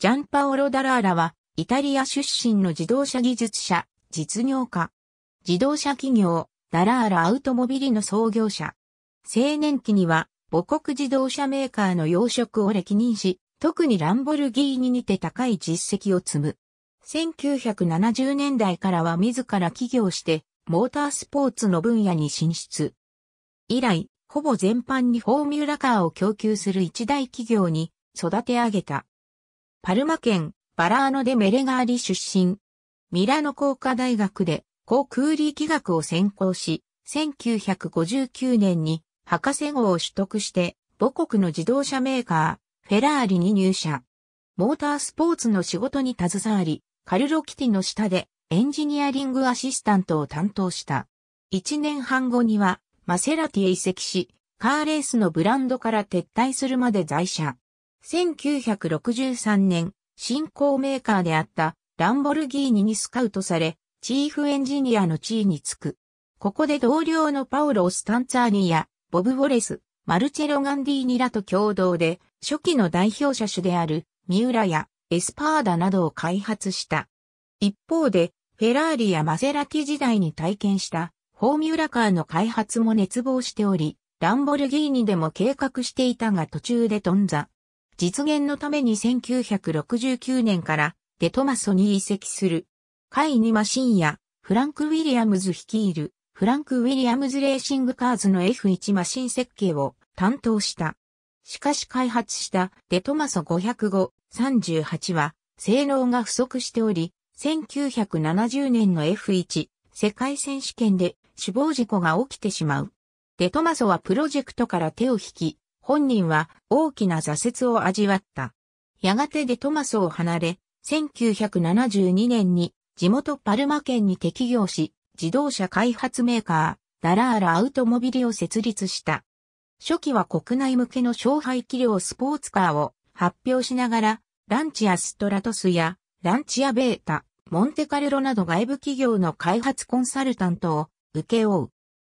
ジャンパオロ・ダラーラは、イタリア出身の自動車技術者、実業家。自動車企業、ダラーラ・アウトモビリの創業者。青年期には、母国自動車メーカーの養殖を歴任し、特にランボルギーニにて高い実績を積む。1970年代からは自ら起業して、モータースポーツの分野に進出。以来、ほぼ全般にフォーミュラカーを供給する一大企業に育て上げた。パルマ県バラーノ・デ・メレガーリ出身。ミラノ工科大学で航空力学を専攻し、1959年に博士号を取得して母国の自動車メーカー、フェラーリに入社。モータースポーツの仕事に携わり、カルロキティの下でエンジニアリングアシスタントを担当した。1年半後にはマセラティへ移籍し、カーレースのブランドから撤退するまで在社。1963年、新興メーカーであったランボルギーニにスカウトされ、チーフエンジニアの地位につく。ここで同僚のパオロ・スタンツァーニやボブ・ウォレス、マルチェロ・ガンディーニらと共同で初期の代表車種であるミーラやエスパーダなどを開発した。一方で、フェラーリやマセラティ時代に体験したフォーミュラカーの開発も熱望しており、ランボルギーニでも計画していたが途中で頓挫。実現のために1969年からデトマソに移籍する。カイニマシンやフランク・ウィリアムズ率いるフランク・ウィリアムズ・レーシング・カーズの F1 マシン設計を担当した。しかし開発したデトマソ505、38は性能が不足しており、1970年の F1 世界選手権で死亡事故が起きてしまう。デトマソはプロジェクトから手を引き、本人は大きな挫折を味わった。やがてデトマスを離れ、1972年に地元パルマ県に適業し、自動車開発メーカー、ダラーラアウトモビリを設立した。初期は国内向けの勝敗器量スポーツカーを発表しながら、ランチアストラトスや、ランチアベータ、モンテカルロなど外部企業の開発コンサルタントを請け負う。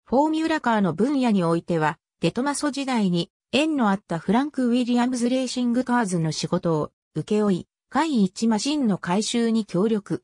フォーミュラカーの分野においては、デトマソ時代に縁のあったフランク・ウィリアムズ・レーシング・カーズの仕事を受け負い、会1マシンの回収に協力。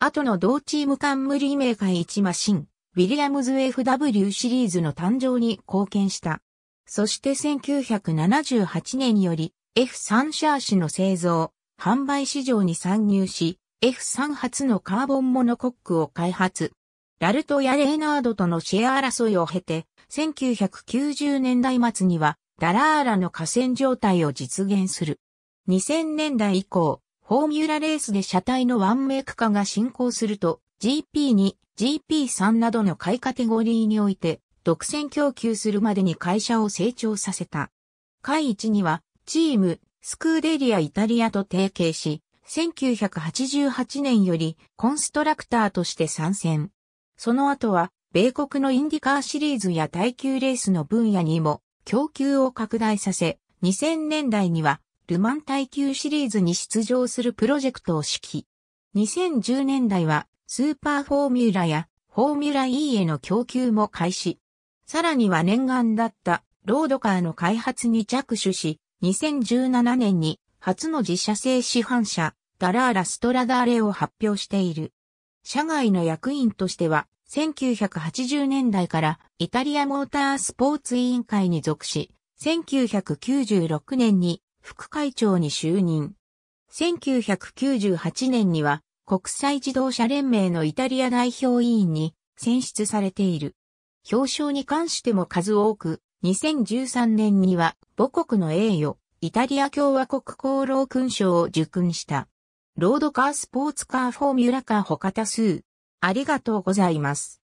後の同チーム理名会1マシン、ウィリアムズ FW シリーズの誕生に貢献した。そして1978年により F3 シャーシの製造、販売市場に参入し、F3 初のカーボンモノコックを開発。ラルトやレーナードとのシェア争いを経て、1990年代末にはダラーラの河川状態を実現する。2000年代以降、フォーミュラレースで車体のワンメイク化が進行すると、GP2、GP3 などの買いカテゴリーにおいて、独占供給するまでに会社を成長させた。会1には、チーム、スクーデリアイタリアと提携し、1988年よりコンストラクターとして参戦。その後は、米国のインディカーシリーズや耐久レースの分野にも供給を拡大させ、2000年代には、ルマン耐久シリーズに出場するプロジェクトを指揮。2010年代は、スーパーフォーミュラや、フォーミュラ E への供給も開始。さらには念願だった、ロードカーの開発に着手し、2017年に、初の自社製市販車、ダラーラ・ストラダーレを発表している。社外の役員としては、1980年代からイタリアモータースポーツ委員会に属し、1996年に副会長に就任。1998年には国際自動車連盟のイタリア代表委員に選出されている。表彰に関しても数多く、2013年には母国の栄誉、イタリア共和国功労勲章を受勲した。ロードカースポーツカーフォーミュラカー他多数、ありがとうございます。